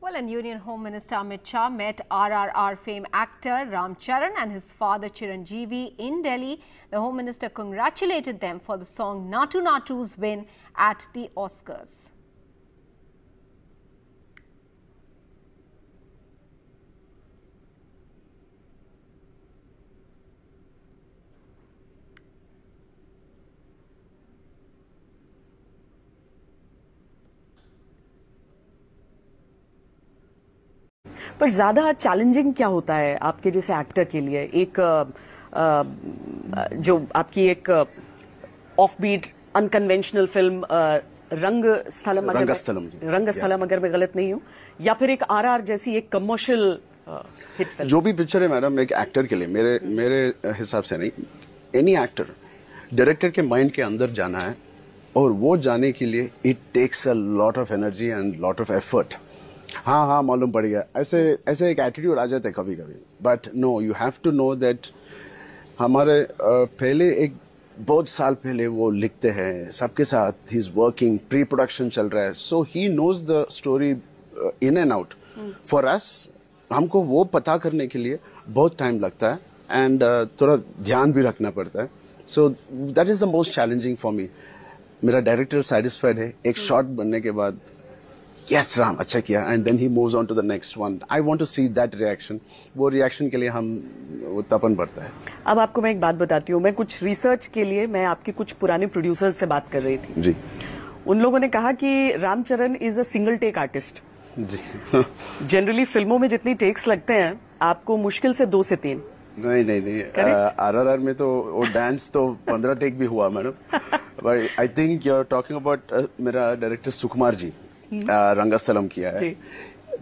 Well, and Union Home Minister Amit Shah met RRR fame actor Ram Charan and his father Chiranjeevi in Delhi. The Home Minister congratulated them for the song Natu Natu's win at the Oscars. पर ज़्यादा challenging क्या होता है आपके जैसे actor के लिए एक आ, जो आपकी एक ऑफ बीट अनकन्वेंशनल फिल्म आ, रंग स्थलम अगर रंग स्थलम अगर मैं गलत नहीं हूँ या फिर एक आरआर जैसी एक कमर्शियल हिट फिल्म जो भी पिक्चर है मैडम एक एक्टर के लिए मेरे हम्म। मेरे हिसाब से नहीं एनी एक्टर डायरेक्टर के माइंड के अंदर जाना है और वो जाने के लिए it takes a lot of energy and lot of effort हाँ हाँ मालूम पड़ गया ऐसे ऐसे एक एटीट्यूड आ जाता है कभी कभी but no you have to know that हमारे पहले एक बहुत साल पहले वो लिखते हैं सबके साथ he is working pre production चल रहा है so he knows the story in and out for us हमको वो पता करने के लिए बहुत टाइम लगता है एंड uh, थोड़ा ध्यान भी रखना पड़ता है so that is the most challenging for me मेरा डायरेक्टर सेटिस्फाइड है एक शॉट हम्म। बनने के बाद यस राम अच्छा किया and then he moves on to the next one I want to see that reaction वो रिएक्शन के लिए हम वो तपन बढ़ता है अब आपको मैं एक बात बताती हूँ मैं कुछ रिसर्च के लिए मैं आपके कुछ पुराने प्रोड्यूसर्स से बात कर रही थी जी उन लोगों ने कहा कि Ram Charan is a single take artist ji generally फिल्मों में जितनी टेक्स लगते हैं आपको मुश्किल से दो से तीन नहीं नहीं नहीं आर आर आर में तो वो डांस तो पंद्रह टेक भी हुआ madam but I think you are talking about मेरा डायरेक्टर सुकुमार जी रंगस्थलम किया है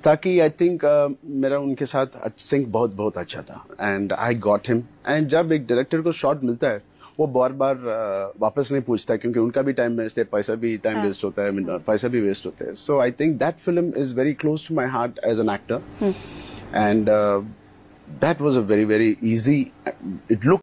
ताकि आई थिंक uh, मेरा उनके साथ सिंक बहुत बहुत अच्छा था and I got him and जब एक डायरेक्टर को शॉट मिलता है वो बार बार uh, वापस नहीं पूछता है क्योंकि उनका भी टाइम वेस्ट है पैसा भी टाइम हाँ। वेस्ट होता है हाँ। पैसा भी वेस्ट होता है so I think that film is very close to my heart as an actor and that was a very very easy it look